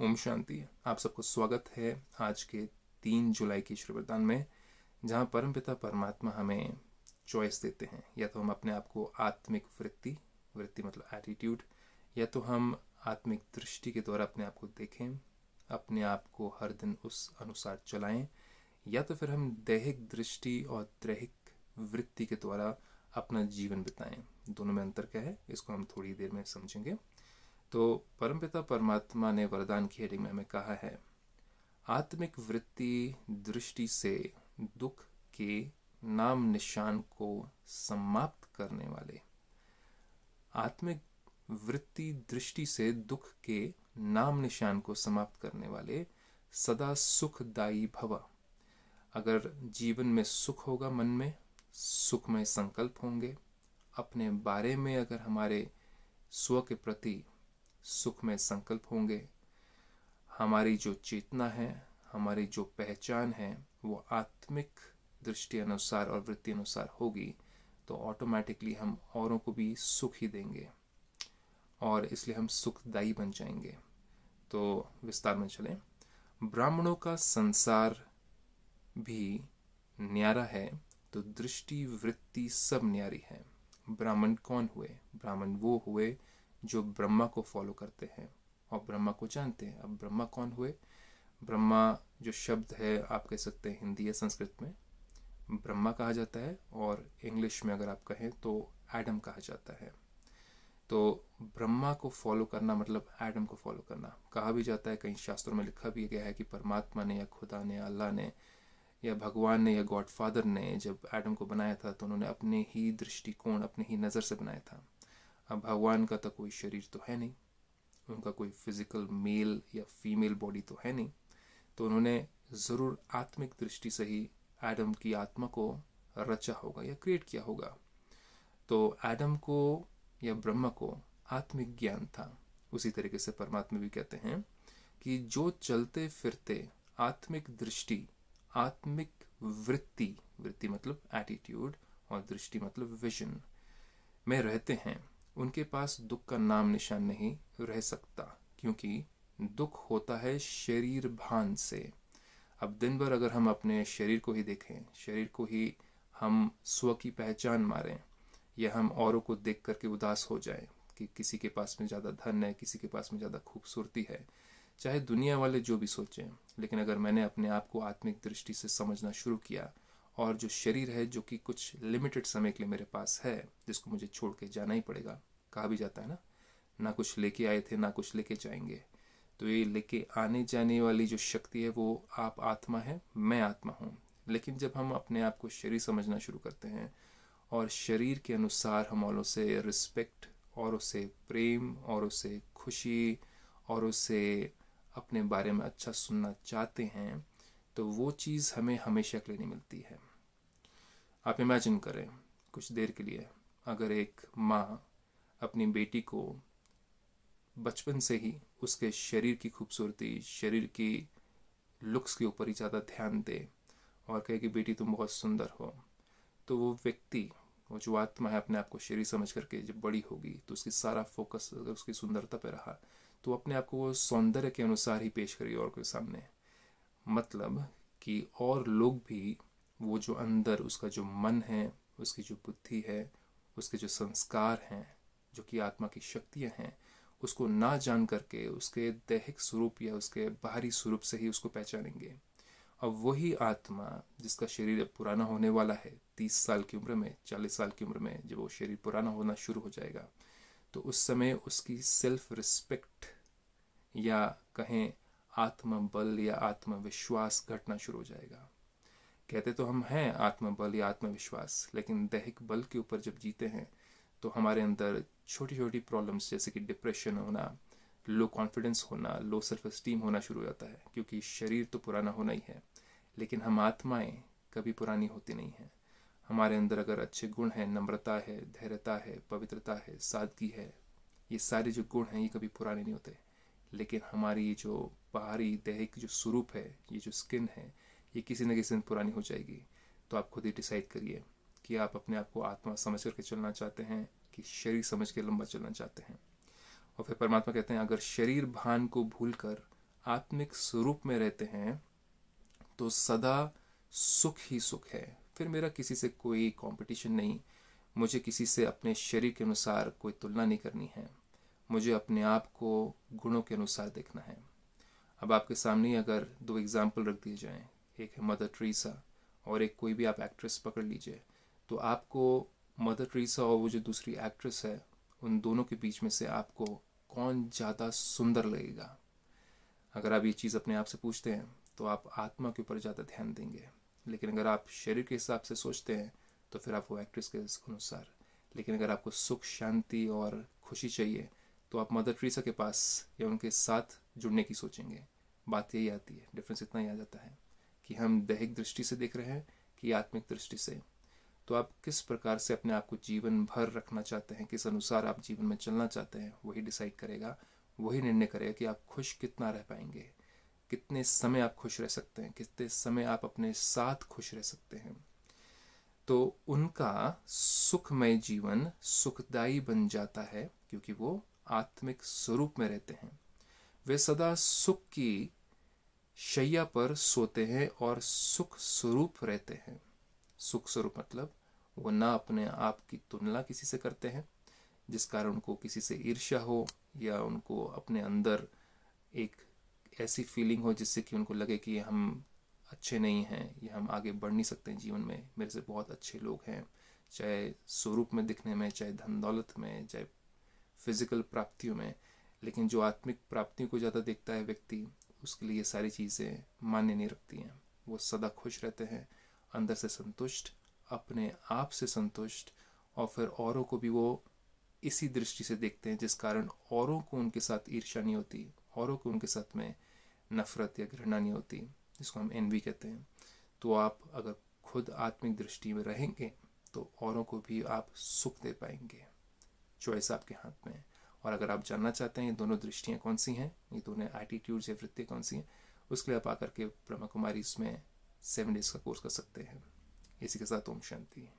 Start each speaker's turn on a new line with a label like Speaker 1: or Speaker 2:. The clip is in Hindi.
Speaker 1: ओम शांति आप सबको स्वागत है आज के तीन जुलाई के श्री वरदान में जहाँ परम पिता परमात्मा हमें चॉइस देते हैं या तो हम अपने आप को आत्मिक वृत्ति वृत्ति मतलब एटीट्यूड या तो हम आत्मिक दृष्टि के द्वारा अपने आप को देखें अपने आप को हर दिन उस अनुसार चलाएं या तो फिर हम दैहिक दृष्टि और दैहिक वृत्ति के द्वारा अपना जीवन बिताएं दोनों में अंतर क्या है इसको हम थोड़ी देर में समझेंगे तो परमपिता परमात्मा ने वरदान की हेडिंग में हमें कहा है आत्मिक वृत्ति दृष्टि से दुख के नाम निशान को समाप्त करने वाले आत्मिक वृत्ति दृष्टि से दुख के नाम निशान को समाप्त करने वाले सदा सुखदायी भवा अगर जीवन में सुख होगा मन में सुख में संकल्प होंगे अपने बारे में अगर हमारे स्व के प्रति सुख में संकल्प होंगे हमारी जो चेतना है हमारी जो पहचान है वो आत्मिक दृष्टि अनुसार और वृत्ति अनुसार होगी तो ऑटोमेटिकली हम औरों को भी सुख ही देंगे और इसलिए हम सुखदायी बन जाएंगे तो विस्तार में चलें ब्राह्मणों का संसार भी न्यारा है तो दृष्टि वृत्ति सब न्यारी है ब्राह्मण कौन हुए ब्राह्मण वो हुए जो ब्रह्मा को फॉलो करते हैं और ब्रह्मा को जानते हैं अब ब्रह्मा कौन हुए ब्रह्मा जो शब्द है आप कह सकते हैं हिंदी या संस्कृत में ब्रह्मा कहा जाता है और इंग्लिश में अगर आप कहें तो एडम कहा जाता है तो ब्रह्मा को फॉलो करना मतलब एडम को फॉलो करना कहा भी जाता है कई शास्त्रों में लिखा भी गया है कि परमात्मा ने या खुदा ने अल्लाह ने या भगवान ने या गॉडफादर ने जब एडम को बनाया था तो उन्होंने अपने ही दृष्टिकोण अपने ही नज़र से बनाया था अब भगवान का तो कोई शरीर तो है नहीं उनका कोई फिजिकल मेल या फीमेल बॉडी तो है नहीं तो उन्होंने ज़रूर आत्मिक दृष्टि से ही एडम की आत्मा को रचा होगा या क्रिएट किया होगा तो एडम को या ब्रह्म को आत्मिक ज्ञान था उसी तरीके से परमात्मा भी कहते हैं कि जो चलते फिरते आत्मिक दृष्टि आत्मिक वृत्ति वृत्ति मतलब एटीट्यूड और दृष्टि मतलब विजन में रहते हैं उनके पास दुख का नाम निशान नहीं रह सकता क्योंकि दुख होता है शरीर भान से अब दिन भर अगर हम अपने शरीर को ही देखें शरीर को ही हम स्व की पहचान मारें या हम औरों को देख करके उदास हो जाएं कि किसी के पास में ज़्यादा धन है किसी के पास में ज़्यादा खूबसूरती है चाहे दुनिया वाले जो भी सोचें लेकिन अगर मैंने अपने आप को आत्मिक दृष्टि से समझना शुरू किया और जो शरीर है जो कि कुछ लिमिटेड समय के लिए मेरे पास है जिसको मुझे छोड़ के जाना ही पड़ेगा कहा भी जाता है ना ना कुछ लेके आए थे ना कुछ लेके जाएंगे तो ये लेके आने जाने वाली जो शक्ति है वो आप आत्मा है मैं आत्मा हूँ लेकिन जब हम अपने आप को शरीर समझना शुरू करते हैं और शरीर के अनुसार हम और उसे रिस्पेक्ट और उसे प्रेम और उसे खुशी और उसे अपने बारे में अच्छा सुनना चाहते हैं तो वो चीज़ हमें हमेशा के लिए नहीं मिलती है आप इमेजिन करें कुछ देर के लिए अगर एक माँ अपनी बेटी को बचपन से ही उसके शरीर की खूबसूरती शरीर की लुक्स के ऊपर ही ज़्यादा ध्यान दे और कहे कि बेटी तुम बहुत सुंदर हो तो वो व्यक्ति वो जो आत्मा है अपने आप को शरीर समझ करके जब बड़ी होगी तो उसकी सारा फोकस अगर उसकी सुंदरता पर रहा तो अपने आप को वो सौंदर्य के अनुसार ही पेश करेगी और के सामने मतलब कि और लोग भी वो जो अंदर उसका जो मन है उसकी जो बुद्धि है उसके जो संस्कार हैं जो कि आत्मा की शक्तियाँ हैं उसको ना जान करके उसके दैहिक स्वरूप या उसके बाहरी स्वरूप से ही उसको पहचानेंगे अब वही आत्मा जिसका शरीर पुराना होने वाला है तीस साल की उम्र में चालीस साल की उम्र में जब वो शरीर पुराना होना शुरू हो जाएगा तो उस समय उसकी सेल्फ रिस्पेक्ट या कहें आत्मबल या आत्मविश्वास घटना शुरू हो जाएगा कहते तो हम हैं आत्मबल या आत्मविश्वास लेकिन दैहिक बल के ऊपर जब जीते हैं तो हमारे अंदर छोटी छोटी प्रॉब्लम्स जैसे कि डिप्रेशन होना लो कॉन्फिडेंस होना लो सेल्फ स्टीम होना शुरू हो जाता है क्योंकि शरीर तो पुराना होना ही है लेकिन हम आत्माएं कभी पुरानी होती नहीं हैं हमारे अंदर अगर अच्छे गुण हैं नम्रता है धैर्यता है पवित्रता है सादगी है ये सारे जो गुण हैं ये कभी पुराने नहीं होते लेकिन हमारी जो बाहरी देह जो स्वरूप है ये जो स्किन है ये किसी न किसी दिन पुरानी हो जाएगी तो आप खुद ही डिसाइड करिए कि आप अपने आप को आत्मा समझ करके चलना चाहते हैं कि शरीर समझ के लंबा चलना चाहते हैं और फिर परमात्मा कहते हैं अगर शरीर भान को भूल कर आत्मिक स्वरूप में रहते हैं तो सदा सुख ही सुख है फिर मेरा किसी से कोई कंपटीशन नहीं मुझे किसी से अपने शरीर के अनुसार कोई तुलना नहीं करनी है मुझे अपने आप को गुणों के अनुसार देखना है अब आपके सामने अगर दो एग्जाम्पल रख दिए जाएँ एक है मदर ट्रीसा और एक कोई भी आप एक्ट्रेस पकड़ लीजिए तो आपको मदर ट्रीसा और वो जो दूसरी एक्ट्रेस है उन दोनों के बीच में से आपको कौन ज़्यादा सुंदर लगेगा अगर आप ये चीज़ अपने आप से पूछते हैं तो आप आत्मा के ऊपर ज़्यादा ध्यान देंगे लेकिन अगर आप शरीर के हिसाब से सोचते हैं तो फिर आप वो एक्ट्रेस के अनुसार लेकिन अगर आपको सुख शांति और खुशी चाहिए तो आप मदर ट्रीसा के पास या उनके साथ जुड़ने की सोचेंगे बात यही आती है डिफरेंस इतना ही आ जाता है कि हम दैहिक दृष्टि से देख रहे हैं कि आत्मिक दृष्टि से तो आप किस प्रकार से अपने आप को जीवन भर रखना चाहते हैं किस अनुसार आप जीवन में चलना चाहते हैं वही डिसाइड करेगा वही निर्णय करेगा कि आप खुश कितना रह पाएंगे कितने समय आप खुश रह सकते हैं कितने समय आप अपने साथ खुश रह सकते हैं तो उनका सुखमय जीवन सुखदायी बन जाता है क्योंकि वो आत्मिक स्वरूप में रहते हैं वे सदा सुख की शैया पर सोते हैं और सुख स्वरूप रहते हैं सुख स्वरूप मतलब वो ना अपने आप की तुलना किसी से करते हैं जिस कारण उनको किसी से ईर्ष्या हो या उनको अपने अंदर एक ऐसी फीलिंग हो जिससे कि उनको लगे कि हम अच्छे नहीं हैं या हम आगे बढ़ नहीं सकते जीवन में मेरे से बहुत अच्छे लोग हैं चाहे स्वरूप में दिखने में चाहे धन दौलत में चाहे फिजिकल प्राप्तियों में लेकिन जो आत्मिक प्राप्ति को ज़्यादा देखता है व्यक्ति उसके लिए सारी चीज़ें मान्य नहीं रखती हैं वो सदा खुश रहते हैं अंदर से संतुष्ट अपने आप से संतुष्ट और फिर औरों को भी वो इसी दृष्टि से देखते हैं जिस कारण औरों को उनके साथ ईर्ष्या नहीं होती औरों को उनके साथ में नफरत या घृणा नहीं होती जिसको हम एनवी कहते हैं तो आप अगर खुद आत्मिक दृष्टि में रहेंगे तो औरों को भी आप सुख दे पाएंगे चॉइस आपके हाथ में है और अगर आप जानना चाहते हैं ये दोनों दृष्टियाँ कौन सी हैं ये दोनों एटीट्यूड्स या वृत्ति कौन सी हैं उसके लिए आप आकर के ब्रह्मा कुमारी इसमें सेवन डेज का कोर्स कर सकते हैं इसी के साथ ओम शांति